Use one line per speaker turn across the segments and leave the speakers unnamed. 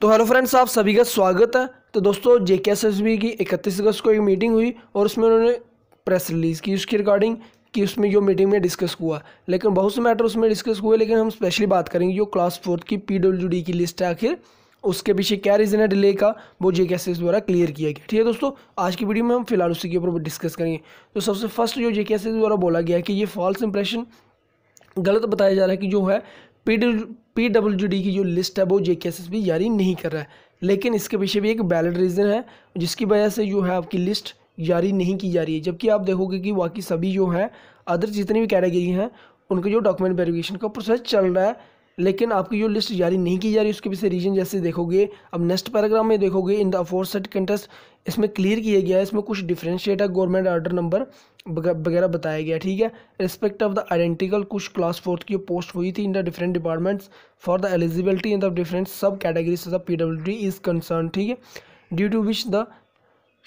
तो hello friends आप सभी का स्वागत है तो दोस्तों जे के एस एस बी की इकतीस अगस्त को एक मीटिंग हुई और उसमें उन्होंने प्रेस रिलीज़ की उसकी रिकॉर्डिंग कि उसमें जो मीटिंग में डिस्कस हुआ लेकिन बहुत से मैटर उसमें डिस्कस हुए लेकिन हम स्पेशली बात करेंगे जो क्लास फोर्थ की पी डब्ल्यू डी की लिस्ट है आखिर उसके पीछे क्या रीज़न है डिले का वो जे के एस एस द्वारा क्लियर किया गया ठीक है दोस्तों आज की वीडियो में हम फिलहाल उसी के ऊपर डिस्कस करेंगे तो सबसे फर्स्ट जो जे के एस एस द्वारा बोला गया कि ये फॉल्स इंप्रेशन गलत बताया जा रहा है कि जो है पी पी डब्ल्यू डी की जो लिस्ट है वो जे के एस एस बी जारी नहीं कर रहा है लेकिन इसके पीछे भी एक वैलिड रीज़न है जिसकी वजह से जो है आपकी लिस्ट जारी नहीं की जा रही है जबकि आप देखोगे कि बाकी सभी जो है अदर जितनी भी कैटेगरी हैं उनके जो डॉक्यूमेंट वेरिफिकेशन का प्रोसेस चल रहा है लेकिन आपकी जो लिस्ट जारी नहीं की जा रही उसके पीछे रीजन जैसे देखोगे अब नेक्स्ट पैराग्राम में देखोगे in the aforesaid context इसमें क्लियर किया गया है इसमें कुछ डिफ्रेंशिएट है गवर्नमेंट आर्डर नंबर वगैरह बताया गया ठीक है रिस्पेक्ट ऑफ द आइडेंटिकल कुछ क्लास फोर्थ की पोस्ट हुई थी in the different departments for the eligibility in the different sub categories of the P W D is concern ठीक है due to which the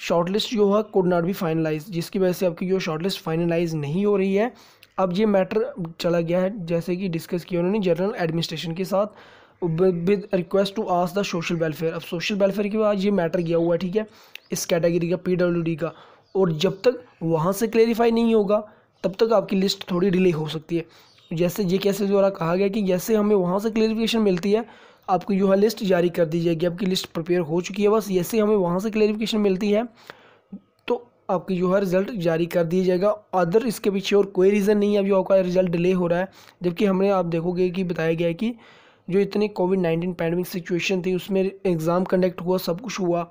short list जो है could not be finalise जिसकी वजह से आपकी जो लिस्ट फाइनलाइज नहीं हो रही है अब ये मैटर चला गया है जैसे कि डिस्कस किया उन्होंने जनरल एडमिनिस्ट्रेशन के साथ with request to as the social welfare अब सोशल वेलफेयर के बाद ये मैटर गया हुआ है ठीक है इस कैटेगरी का पी का और जब तक वहाँ से क्लेरिफाई नहीं होगा तब तक आपकी लिस्ट थोड़ी डिले हो सकती है जैसे ये कैसे द्वारा कहा गया कि जैसे हमें वहाँ से क्लेरिफिकेशन मिलती है आपको जो है लिस्ट जारी कर दी जाएगी आपकी लिस्ट प्रिपेयर हो चुकी है बस जैसे हमें वहाँ से क्लेरिफिकेशन मिलती है आपकी जो है रिज़ल्ट जारी कर दिया जाएगा अदर इसके पीछे और कोई रीज़न नहीं है अभी आपका रिज़ल्ट डिले हो रहा है जबकि हमने आप देखोगे कि बताया गया है कि जो इतनी कोविड नाइन्टीन पैंडमिक सिचुएशन थी उसमें एग्ज़ाम कंडक्ट हुआ सब कुछ हुआ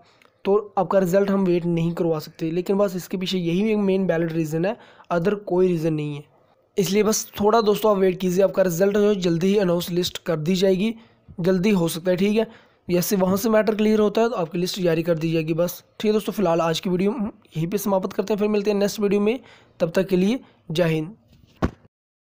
तो आपका रिज़ल्ट हम वेट नहीं करवा सकते लेकिन बस इसके पीछे यही एक मेन वैलिड रीज़न है अदर कोई रीज़न नहीं है इसलिए बस थोड़ा दोस्तों आप वेट कीजिए आपका रिज़ल्ट जो जल्दी ही अनाउंस लिस्ट कर दी जाएगी जल्दी हो सकता है ठीक है से वहाँ से मैटर क्लियर होता है तो आपकी लिस्ट जारी कर दी जाएगी बस ठीक है दोस्तों फिलहाल आज की वीडियो यहीं पे समाप्त करते हैं फिर मिलते हैं नेक्स्ट वीडियो में तब तक के लिए जय हिंद